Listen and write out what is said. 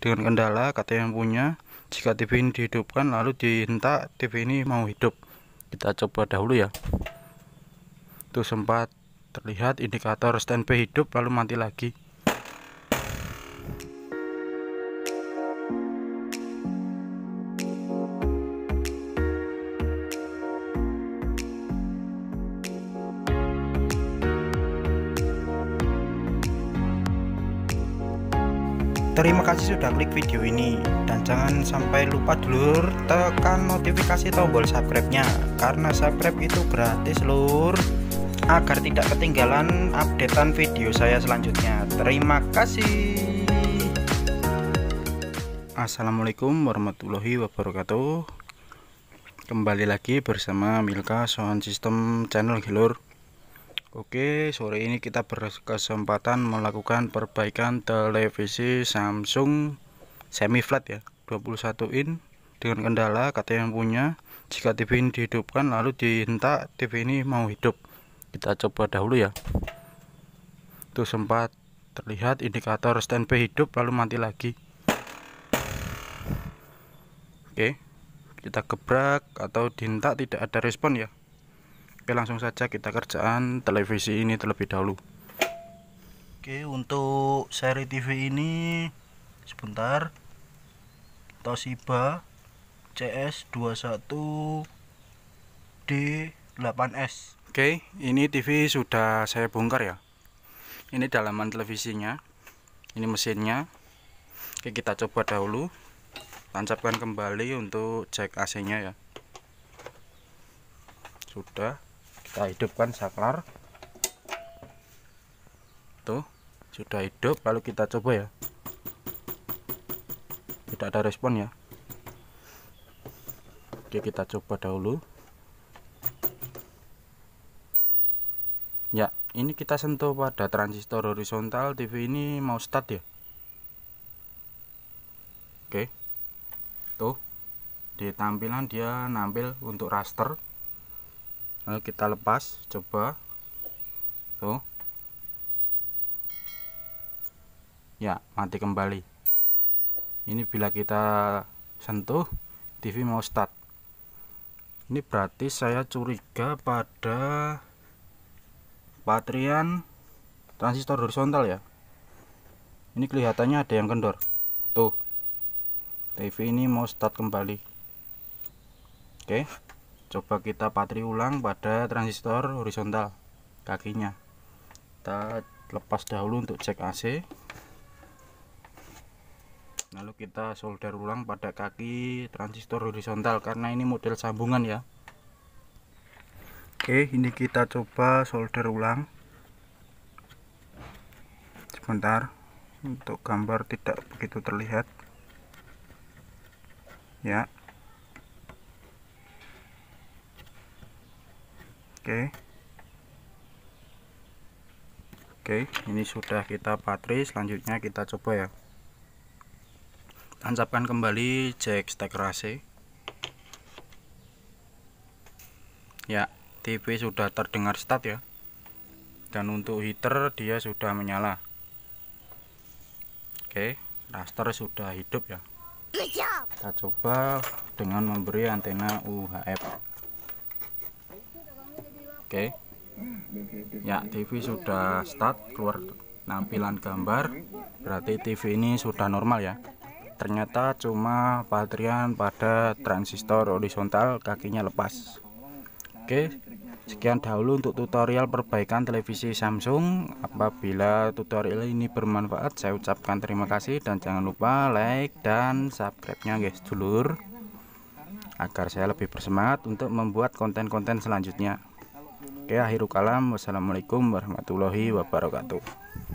dengan kendala kata yang punya jika TV ini dihidupkan lalu dihentak TV ini mau hidup kita coba dahulu ya tuh sempat terlihat indikator standby hidup lalu mati lagi Terima kasih sudah klik video ini dan jangan sampai lupa dulur tekan notifikasi tombol subscribe-nya karena subscribe itu gratis lur agar tidak ketinggalan updatean video saya selanjutnya. Terima kasih. Assalamualaikum warahmatullahi wabarakatuh. Kembali lagi bersama Milka Sound System Channel Lur. Oke, sore ini kita berkesempatan melakukan perbaikan televisi Samsung semi flat ya, 21 in dengan kendala kata yang punya jika TV ini dihidupkan lalu dihentak TV ini mau hidup. Kita coba dahulu ya. Tuh sempat terlihat indikator standby hidup lalu mati lagi. Oke, kita gebrak atau dihentak tidak ada respon ya. Oke langsung saja kita kerjaan televisi ini terlebih dahulu Oke untuk seri TV ini sebentar Toshiba CS21D8S Oke ini TV sudah saya bongkar ya Ini dalaman televisinya Ini mesinnya Oke kita coba dahulu Tancapkan kembali untuk cek AC nya ya Sudah kita hidupkan saklar tuh sudah hidup lalu kita coba ya tidak ada respon ya oke kita coba dahulu ya ini kita sentuh pada transistor horizontal TV ini mau start ya oke tuh di tampilan dia nampil untuk raster Lalu kita lepas, coba. Tuh. Ya, mati kembali. Ini bila kita sentuh, TV mau start. Ini berarti saya curiga pada baterian transistor horizontal ya. Ini kelihatannya ada yang kendor. Tuh. TV ini mau start kembali. Oke. Okay coba kita patri ulang pada transistor horizontal kakinya kita lepas dahulu untuk cek AC lalu kita solder ulang pada kaki transistor horizontal karena ini model sambungan ya oke ini kita coba solder ulang sebentar untuk gambar tidak begitu terlihat ya Oke. Oke, ini sudah kita patri, selanjutnya kita coba ya. Tancapkan kembali jack steker AC. Ya, TV sudah terdengar start ya. Dan untuk heater dia sudah menyala. Oke, raster sudah hidup ya. Kita coba dengan memberi antena UHF. Oke. Okay. Ya, TV sudah start keluar tampilan gambar. Berarti TV ini sudah normal ya. Ternyata cuma baterian pada transistor horizontal kakinya lepas. Oke. Okay. Sekian dahulu untuk tutorial perbaikan televisi Samsung. Apabila tutorial ini bermanfaat, saya ucapkan terima kasih dan jangan lupa like dan subscribe-nya guys, dulur. Agar saya lebih bersemangat untuk membuat konten-konten selanjutnya. Oke, akhirul kalam. Wassalamualaikum warahmatullahi wabarakatuh.